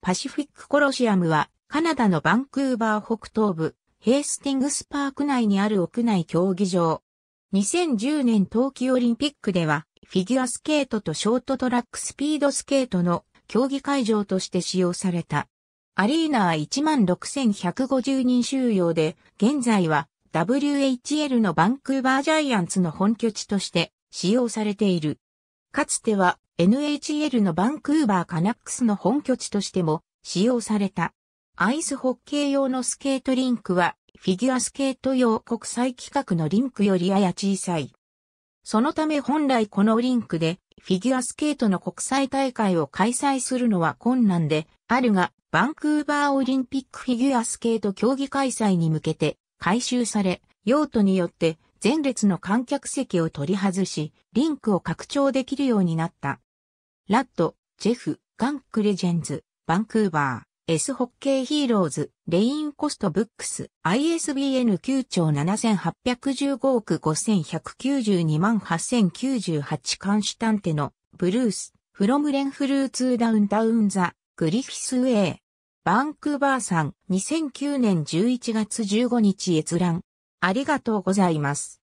パシフィックコロシアムは、カナダのバンクーバー北東部、ヘイスティングスパーク内にある屋内競技場。2010年冬季オリンピックでは、フィギュアスケートとショートトラックスピードスケートの競技会場として使用された。アリーナは16,150人収容で、現在は WHL のバンクーバージャイアンツの本拠地として使用されている。かつては NHL のバンクーバーカナックスの本拠地としても使用された。アイスホッケー用のスケートリンクはフィギュアスケート用国際規格のリンクよりやや小さい。そのため本来このリンクでフィギュアスケートの国際大会を開催するのは困難であるが、バンクーバーオリンピックフィギュアスケート競技開催に向けて改修され、用途によって前列の観客席を取り外し、リンクを拡張できるようになった。ラッド、ジェフ、ガンクレジェンズ、バンクーバー、S ホッケーヒーローズ、レインコストブックス、ISBN 9兆7815億5192万8098監視探偵のブルース、フロムレンフルーツーダウンダウンザ、グリフィスウェイ。バンクーバーさん、2009年11月15日閲覧。ありがとうございます。